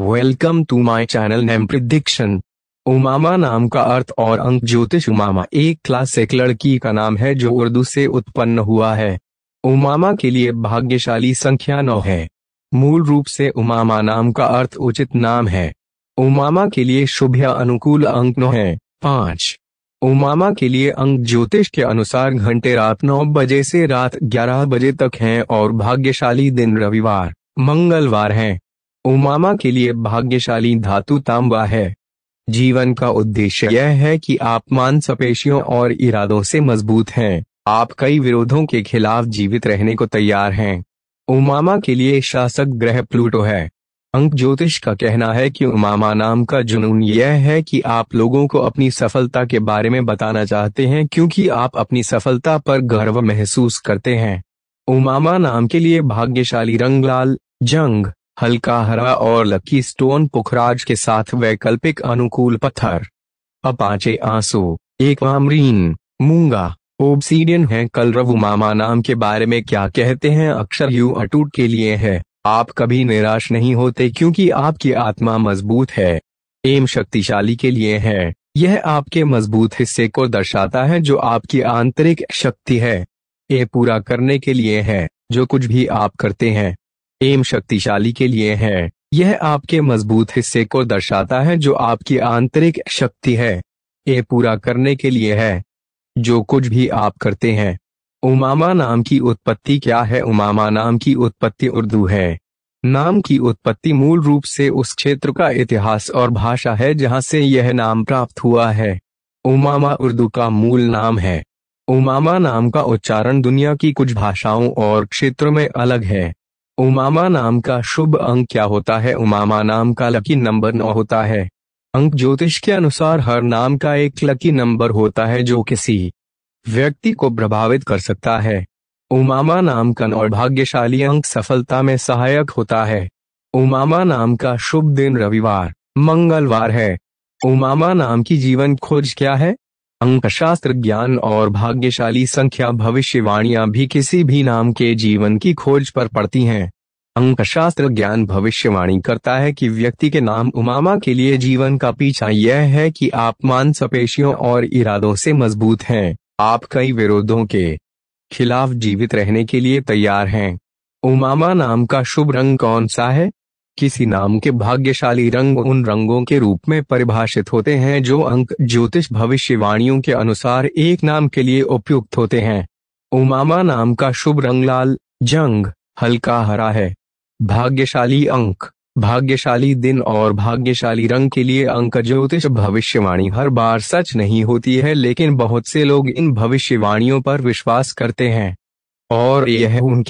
welcome to my channel name prediction Umama नाम का अर्थ और अंक ज्योतिष उमामा एक क्लास एक लड़की का नाम है जो उर्दू से उत्पन्न हुआ है उमामा के लिए भाग्यशाली संख्या नौ है मूल रूप से उमामा नाम का अर्थ उचित नाम है उमामा के लिए शुभ या अनुकूल अंक नौ है पांच उमामा के लिए अंक ज्योतिष के अनुसार घंटे रात नौ बजे से रात ग्यारह बजे तक हैं और भाग्यशाली दिन रविवार मंगलवार हैं उमामा के लिए भाग्यशाली धातु तांबा है जीवन का उद्देश्य यह है कि आप सपेशियों और इरादों से मजबूत हैं आप कई विरोधों के खिलाफ जीवित रहने को तैयार हैं उमामा के लिए शासक ग्रह प्लूटो है अंक ज्योतिष का कहना है कि उमामा नाम का जुनून यह है कि आप लोगों को अपनी सफलता के बारे में बताना चाहते हैं क्योंकि आप अपनी सफलता पर गर्व महसूस करते हैं उमामा नाम के लिए भाग्यशाली रंग लाल जंग हल्का हरा और लकी स्टोन पुखराज के साथ वैकल्पिक अनुकूल पत्थर अपाचे आंसू एक आमरीन मूंगा ओबसीडियन है कलरव मामा नाम के बारे में क्या कहते हैं अक्षर यू अटूट के लिए है आप कभी निराश नहीं होते क्योंकि आपकी आत्मा मजबूत है एम शक्तिशाली के लिए है यह आपके मजबूत हिस्से को दर्शाता है जो आपकी आंतरिक शक्ति है ए पूरा करने के लिए है जो कुछ भी आप करते हैं एम शक्तिशाली के लिए है यह आपके मजबूत हिस्से को दर्शाता है जो आपकी आंतरिक शक्ति है ए पूरा करने के लिए है जो कुछ भी आप करते हैं उमामा नाम की उत्पत्ति क्या है उमामा नाम की उत्पत्ति उर्दू है नाम की उत्पत्ति मूल रूप से उस क्षेत्र का इतिहास और भाषा है जहां से यह नाम प्राप्त हुआ है उमामा उर्दू का मूल नाम है उमामा नाम का उच्चारण दुनिया की कुछ भाषाओं और क्षेत्रों में अलग है उमामा नाम का शुभ अंक क्या होता है उमामा नाम का लकी नंबर नौ होता है अंक ज्योतिष के अनुसार हर नाम का एक लकी नंबर होता है जो किसी व्यक्ति को प्रभावित कर सकता है उमामा नाम का और भाग्यशाली अंक सफलता में सहायक होता है उमामा नाम का शुभ दिन रविवार मंगलवार है उमामा नाम की जीवन खोज क्या है अंक शास्त्र ज्ञान और भाग्यशाली संख्या भविष्यवाणियां भी किसी भी नाम के जीवन की खोज पर पड़ती हैं शास्त्र ज्ञान भविष्यवाणी करता है कि व्यक्ति के नाम उमामा के लिए जीवन का पीछा यह है कि आप मानसपेशियों और इरादों से मजबूत हैं आप कई विरोधों के खिलाफ जीवित रहने के लिए तैयार हैं उमामा नाम का शुभ रंग कौन सा है किसी नाम के भाग्यशाली रंग उन रंगों के रूप में परिभाषित होते हैं जो अंक ज्योतिष भविष्यवाणियों के अनुसार एक नाम के लिए उपयुक्त होते हैं उमामा नाम का शुभ रंग लाल जंग हल्का हरा है भाग्यशाली अंक भाग्यशाली दिन और भाग्यशाली रंग के लिए अंक ज्योतिष भविष्यवाणी हर बार सच नहीं होती है लेकिन बहुत से लोग इन भविष्यवाणियों पर विश्वास करते हैं और यह उनकी